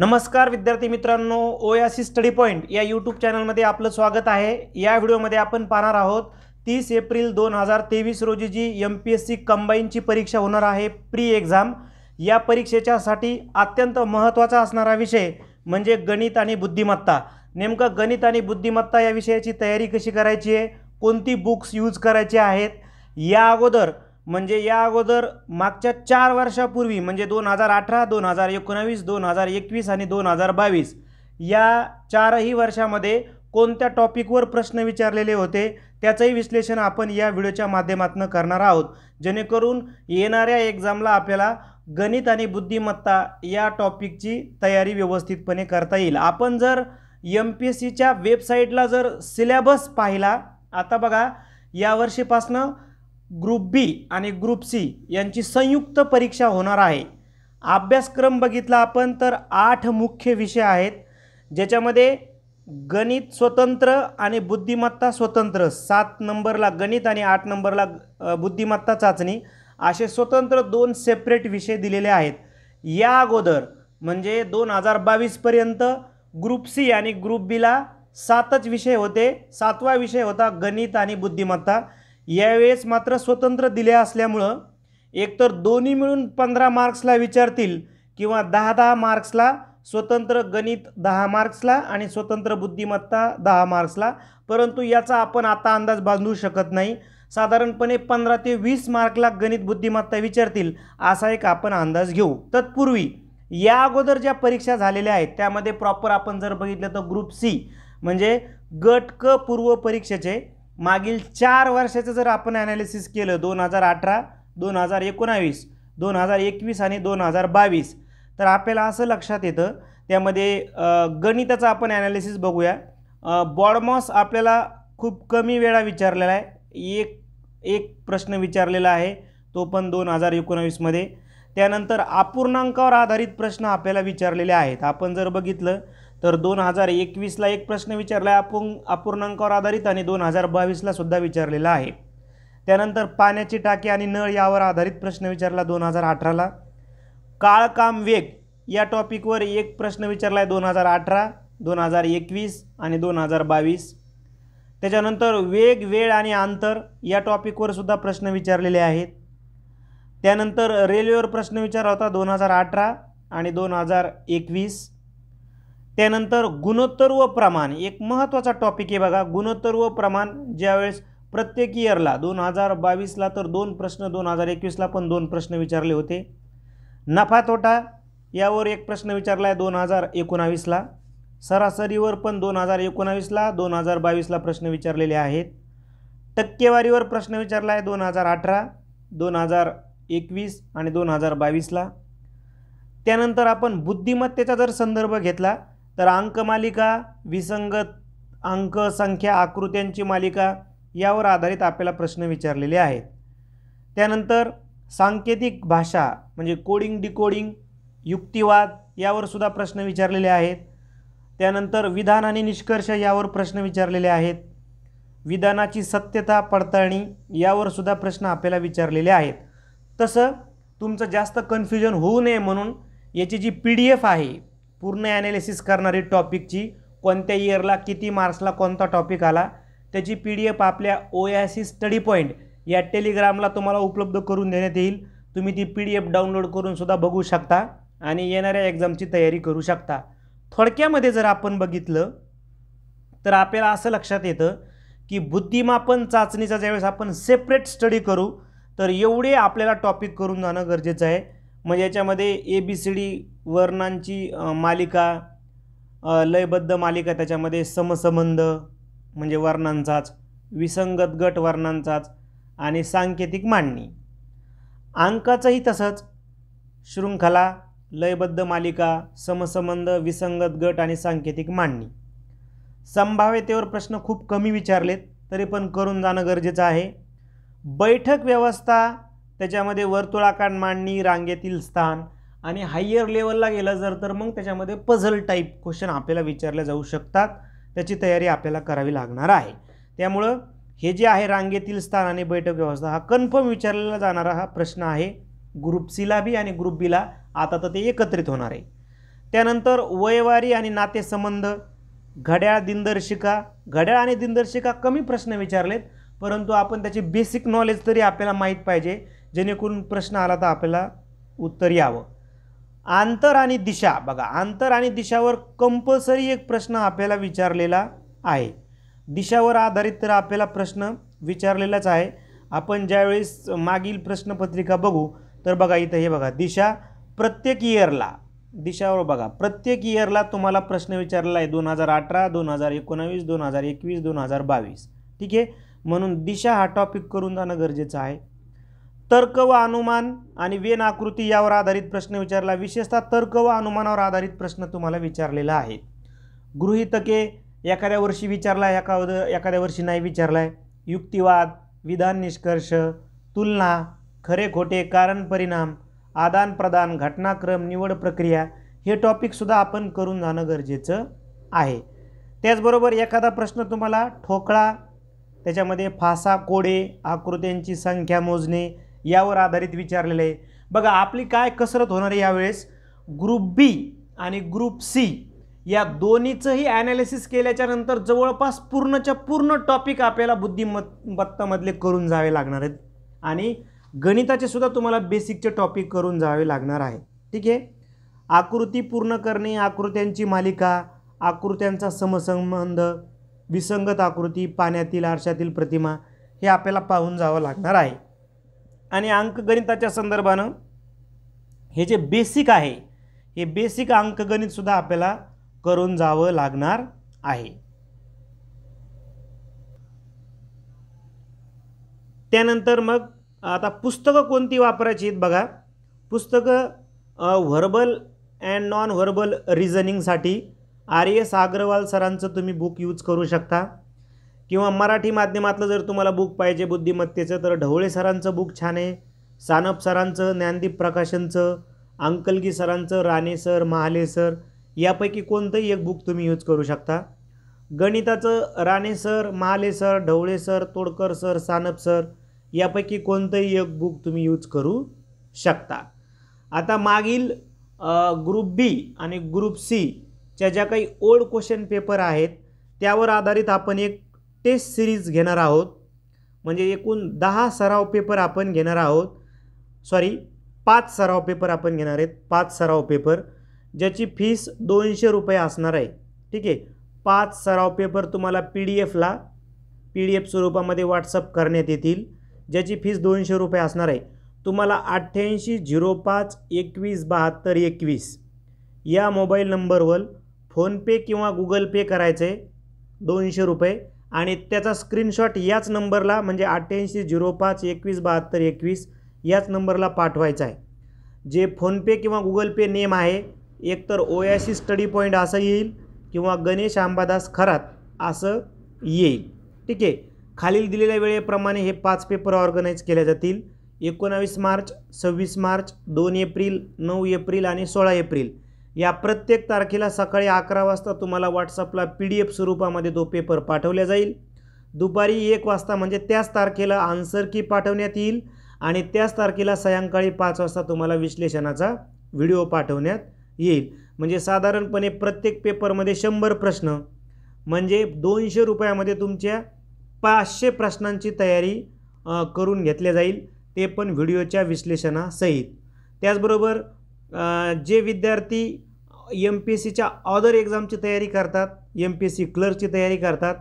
नमस्कार विद्यार्थी मित्रांनो सी स्टडी पॉईंट या यूट्यूब चॅनलमध्ये आपलं स्वागत आहे या व्हिडिओमध्ये आपण पाहणार आहोत तीस एप्रिल दोन हजार तेवीस रोजी जी एम पी एस सी कंबाईनची परीक्षा होणार आहे प्री एक्झाम या परीक्षेच्यासाठी अत्यंत महत्त्वाचा असणारा विषय म्हणजे गणित आणि बुद्धिमत्ता नेमकं गणित आणि बुद्धिमत्ता या विषयाची तयारी कशी करायची आहे कोणती बुक्स यूज करायचे आहेत या अगोदर म्हणजे या अगोदर मागच्या चार वर्षापूर्वी म्हणजे दोन हजार अठरा दोन हजार एकोणावीस दोन हजार एकवीस आणि दोन हजार बावीस या चारही वर्षामध्ये कोणत्या टॉपिकवर प्रश्न विचारलेले होते त्याचंही विश्लेषण आपण या व्हिडिओच्या माध्यमातून करणार आहोत जेणेकरून येणाऱ्या एक्झामला आपल्याला गणित आणि बुद्धिमत्ता या टॉपिकची तयारी व्यवस्थितपणे करता येईल आपण जर एम पी एस सीच्या वेबसाईटला जर सिलेबस पाहिला आता बघा यावर्षीपासनं ग्रुप बी आणि ग्रुप सी यांची संयुक्त परीक्षा होणार आहे अभ्यासक्रम बघितला आपण तर आठ मुख्य विषय आहेत ज्याच्यामध्ये गणित स्वतंत्र आणि बुद्धिमत्ता स्वतंत्र सात नंबरला गणित आणि आठ नंबरला बुद्धिमत्ता चाचणी असे स्वतंत्र दोन सेपरेट विषय दिलेले आहेत या अगोदर म्हणजे दोन हजार बावीसपर्यंत ग्रुप सी आणि ग्रुप बीला सातच विषय होते सातवा विषय होता गणित आणि बुद्धिमत्ता यावेळेस मात्र स्वतंत्र दिले असल्यामुळं एकतर दोन्ही मिळून पंधरा मार्क्सला विचारतील किंवा दहा दहा मार्क्सला स्वतंत्र गणित दहा मार्क्सला आणि स्वतंत्र बुद्धिमत्ता दहा मार्क्सला परंतु याचा आपण आता अंदाज बांधू शकत नाही साधारणपणे पंधरा ते वीस मार्कला गणित बुद्धिमत्ता विचारतील असा एक आपण अंदाज घेऊ तत्पूर्वी या अगोदर ज्या परीक्षा झालेल्या आहेत त्यामध्ये प्रॉपर आपण जर बघितलं तर ग्रुप सी म्हणजे गट क पूर्व परीक्षेचे मागील चार वर्षाचं जर आपण ॲनालिसिस केलं दोन हजार अठरा दोन हजार एकोणावीस दोन हजार एकवीस आणि दोन हजार बावीस तर आपल्याला असं लक्षात येतं त्यामध्ये गणिताचं आपण ॲनालिसिस बघूया बॉडमॉस आपल्याला खूप कमी वेळा विचारलेला आहे एक एक प्रश्न विचारलेला आहे तो पण दोन हजार एकोणावीसमध्ये त्यानंतर अपूर्णांकावर आधारित प्रश्न आपल्याला विचारलेले आहेत आपण जर बघितलं तर दोन हजार एकवीसला एक प्रश्न विचारला आहे अपुंग अपूर्णांकावर आधारित आणि दोन हजार बावीसला सुद्धा विचारलेला आहे त्यानंतर पाण्याची टाकी आणि नळ यावर आधारित प्रश्न विचारला दोन हजार अठराला काळ काम वेग या टॉपिकवर एक प्रश्न विचारला आहे दोन हजार अठरा दोन हजार एकवीस आणि दोन हजार बावीस त्याच्यानंतर वेग वेळ आणि अंतर या टॉपिकवर सुद्धा प्रश्न विचारलेले आहेत त्यानंतर रेल्वेवर प्रश्न विचारला होता दोन हजार अठरा आणि दोन हजार एकवीस त्यानंतर गुणोत्तर व प्रमाण एक महत्त्वाचा टॉपिक आहे बघा गुणोत्तर व प्रमाण ज्यावेळेस प्रत्येक इयरला दोन हजार बावीसला तर दोन प्रश्न दोन हजार एकवीसला पण दोन प्रश्न विचारले होते नफा तोटा यावर एक प्रश्न विचारला आहे दोन हजार एकोणावीसला सरासरीवर पण दोन हजार एकोणावीसला दोन हजार बावीसला प्रश्न विचारलेले आहेत टक्केवारीवर प्रश्न विचारला आहे दोन हजार अठरा दोन हजार एकवीस आणि दोन हजार बावीसला त्यानंतर आपण बुद्धिमत्तेचा जर संदर्भ घेतला तर अंक मालिका विसंगत अंक संख्या आकृत्यांची मालिका यावर आधारित आपल्याला प्रश्न विचारलेले आहेत त्यानंतर सांकेतिक भाषा म्हणजे कोडिंग डिकोडिंग युक्तिवाद यावर सुद्धा प्रश्न विचारलेले आहेत त्यानंतर विधान आणि निष्कर्ष यावर प्रश्न विचारलेले आहेत विधानाची सत्यता पडताळणी यावर सुद्धा प्रश्न आपल्याला विचारलेले आहेत तसं तुमचं जास्त कन्फ्युजन होऊ नये म्हणून याची जी पी डी एफ आहे पूर्ण ॲनालिसिस करणारी टॉपिकची कोणत्या इयरला किती मार्क्सला कोणता टॉपिक आला त्याची पी डी एफ आपल्या ओ सी स्टडी पॉईंट या टेलिग्रामला तुम्हाला उपलब्ध करून देण्यात येईल तुम्ही ती पी डी एफ डाउनलोड करूनसुद्धा बघू शकता आणि येणाऱ्या एक्झामची तयारी करू शकता थोडक्यामध्ये जर आपण बघितलं तर आपल्याला असं लक्षात येतं की बुद्धिमापन चाचणीचा ज्यावेळेस आपण सेपरेट स्टडी करू तर एवढे आपल्याला टॉपिक करून जाणं गरजेचं आहे म्हणजे याच्यामध्ये ए बी सी डी वर्णांची मालिका लयबद्ध मालिका त्याच्यामध्ये समसंबंध म्हणजे वर्णांचाच विसंगत गट वर्णांचाच आणि सांकेतिक मांडणी अंकाचंही तसंच शृंखला लयबद्ध मालिका समसंबंध विसंगत गट आणि सांकेतिक मांडणी संभाव्यतेवर प्रश्न खूप कमी विचारलेत तरी पण करून जाणं गरजेचं आहे बैठक व्यवस्था त्याच्यामध्ये वर्तुळाकार मांडणी रांगेतील स्थान आणि हायर लेवलला गेलं जर तर मग त्याच्यामध्ये पझल टाईप क्वेश्चन आपल्याला विचारले जाऊ शकतात त्याची तयारी आपल्याला करावी लागणार आहे त्यामुळं हे जे आहे रांगेतील स्थान आणि बैठक व्यवस्था हा कन्फर्म विचारलेला जाणारा हा प्रश्न आहे ग्रुप सीला बी आणि ग्रुप बीला आता तर ते एकत्रित होणार आहे त्यानंतर वयवारी आणि नातेसंबंध घड्याळ दिनदर्शिका घड्याळ आणि दिनदर्शिका कमी प्रश्न विचारलेत परंतु आपण त्याचे बेसिक नॉलेज तरी आपल्याला माहीत पाहिजे जेणेकरून प्रश्न आला तर आपल्याला उत्तर यावं अंतर आणि दिशा बघा अंतर आणि दिशावर कंपल्सरी एक प्रश्न आपल्याला विचारलेला आहे दिशावर आधारित तर आपल्याला प्रश्न विचारलेलाच आहे आपण ज्यावेळेस मागील प्रश्नपत्रिका बघू तर बघा इथं हे बघा दिशा प्रत्येक इयरला दिशावर बघा प्रत्येक इयरला तुम्हाला प्रश्न विचारलेला आहे दोन हजार अठरा दोन हजार एकोणावीस दोन हजार एकवीस दोन हजार बावीस ठीक आहे म्हणून दिशा हा टॉपिक करून जाणं गरजेचं आहे तर्क व अनुमान आणि वेन आकृती यावर आधारित प्रश्न विचारला विशेषतः तर्क व अनुमानावर आधारित प्रश्न तुम्हाला विचारलेला आहे गृहितके एखाद्या वर्षी विचारला आहे एखाद एखाद्या वर्षी नाही विचारला आहे युक्तिवाद विधान निष्कर्ष तुलना खरे खोटे कारण परिणाम आदान प्रदान घटनाक्रम निवड प्रक्रिया हे टॉपिकसुद्धा आपण करून जाणं गरजेचं आहे त्याचबरोबर एखादा प्रश्न तुम्हाला ठोकळा त्याच्यामध्ये फासा कोडे आकृत्यांची संख्या मोजणे यावर आधारित विचारलेलं आहे बघा आपली काय कसरत होणार आहे यावेळेस ग्रुप बी आणि ग्रुप सी या दोन्हीचंही ॲनालिसिस केल्याच्यानंतर जवळपास पूर्णच्या पूर्ण टॉपिक आपल्याला बुद्धिमत्तामधले करून जावे लागणार आहेत आणि गणिताचे सुद्धा तुम्हाला बेसिकचे टॉपिक करून जावे लागणार आहे ठीक आहे आकृती पूर्ण करणे आकृत्यांची मालिका आकृत्यांचा समसंबंध विसंगत आकृती पाण्यातील आरशातील प्रतिमा हे आपल्याला पाहून जावं लागणार आहे आणि अंकगणिताच्या संदर्भानं हे जे बेसिक आहे हे बेसिक अंकगणितसुद्धा आपल्याला करून जावं लागणार आहे त्यानंतर मग आता पुस्तकं कोणती वापरायची आहेत बघा पुस्तकं व्हर्बल अँड नॉन व्हर्बल रिझनिंगसाठी आर एस अग्रवाल सरांचं तुम्ही बुक यूज करू शकता किंवा मराठी माध्यमातलं जर तुम्हाला बुक पाहिजे बुद्धिमत्तेचं तर ढवळे सरांचं बुक छान आहे सानप सरांचं ज्ञानदीप प्रकाशनचं अंकलगी सरांचं राणे सर महाले सर यापैकी कोणतंही एक बुक तुम्ही यूज करू शकता गणिताचं Rane sir Mahale sir Dhawale sir Todkar sir Sanap sir यापैकी कोणतंही एक बुक तुम्ही यूज करू शकता आता मागील ग्रुप बी आणि ग्रुप सी ज्या ज्या काही ओल्ड क्वेश्चन पेपर आहेत त्यावर आधारित आपण एक टेस्ट सिरीज घेणार आहोत म्हणजे एकूण दहा सराव पेपर आपण घेणार आहोत सॉरी पाच सराव पेपर आपण घेणार आहेत पाच सराव पेपर ज्याची फीस दोनशे रुपये असणार आहे ठीक आहे पाच सराव पेपर तुम्हाला पी डी एफला पी डी एफ स्वरूपामध्ये व्हॉट्सअप करण्यात येतील ज्याची फीस दोनशे रुपये असणार आहे तुम्हाला अठ्ठ्याऐंशी झिरो पाच एकवीस बहात्तर एकवीस या मोबाईल नंबरवर फोनपे किंवा गुगल पे करायचे दोनशे रुपये आणि त्याचा स्क्रीनशॉट याच नंबरला म्हणजे अठ्ठ्याऐंशी झिरो पाच एकवीस बहात्तर एकवीस याच नंबरला पाठवायचा आहे जे फोनपे किंवा गुगल पे नेम आहे एकतर ओयाशी स्टडी पॉईंट असं येईल किंवा गणेश आंबादास खरात असं येईल ठीक आहे खालील दिलेल्या वेळेप्रमाणे हे पाच पेपर ऑर्गनाईज केले जातील एकोणावीस मार्च सव्वीस मार्च दोन एप्रिल नऊ एप्रिल आणि सोळा एप्रिल या प्रत्येक तारखेला सकाळी अकरा वाजता तुम्हाला व्हॉट्सअपला पी डी एफ स्वरूपामध्ये तो पेपर पाठवला जाईल दुपारी एक वाजता म्हणजे त्याच तारखेला आन्सर की पाठवण्यात येईल आणि त्याच तारखेला सायंकाळी पाच वाजता तुम्हाला विश्लेषणाचा व्हिडिओ पाठवण्यात येईल म्हणजे साधारणपणे प्रत्येक पेपरमध्ये शंभर प्रश्न म्हणजे दोनशे रुपयामध्ये तुमच्या पाचशे प्रश्नांची तयारी करून घेतल्या जाईल ते पण व्हिडिओच्या विश्लेषणासहित त्याचबरोबर जे विद्यार्थी एम पी एस सीच्या ऑदर एक्झामची तयारी करतात एम पी एस सी क्लर्कची तयारी करतात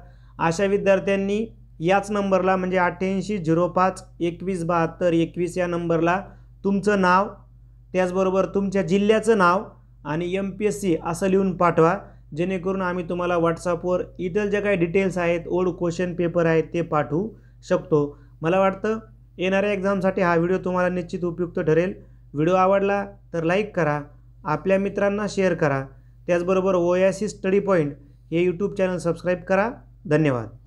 अशा विद्यार्थ्यांनी याच नंबरला म्हणजे अठ्ठ्याऐंशी झिरो पाच एकवीस बहात्तर एकवीस या नंबरला तुमचं नाव त्याचबरोबर तुमच्या जिल्ह्याचं नाव आणि एम पी एस सी असं लिहून पाठवा जेणेकरून आम्ही तुम्हाला व्हॉट्सअपवर इतर ज्या काही डिटेल्स आहेत ओल्ड क्वेश्चन पेपर आहेत ते पाठवू शकतो मला वाटतं येणाऱ्या एक्झामसाठी हा व्हिडिओ तुम्हाला निश्चित उपयुक्त ठरेल व्हिडिओ आवडला तर लाईक करा आपल्या मित्रांना शेअर करा त्याचबरोबर ओयासी स्टडी पॉईंट हे यूट्यूब चॅनल सबस्क्राईब करा धन्यवाद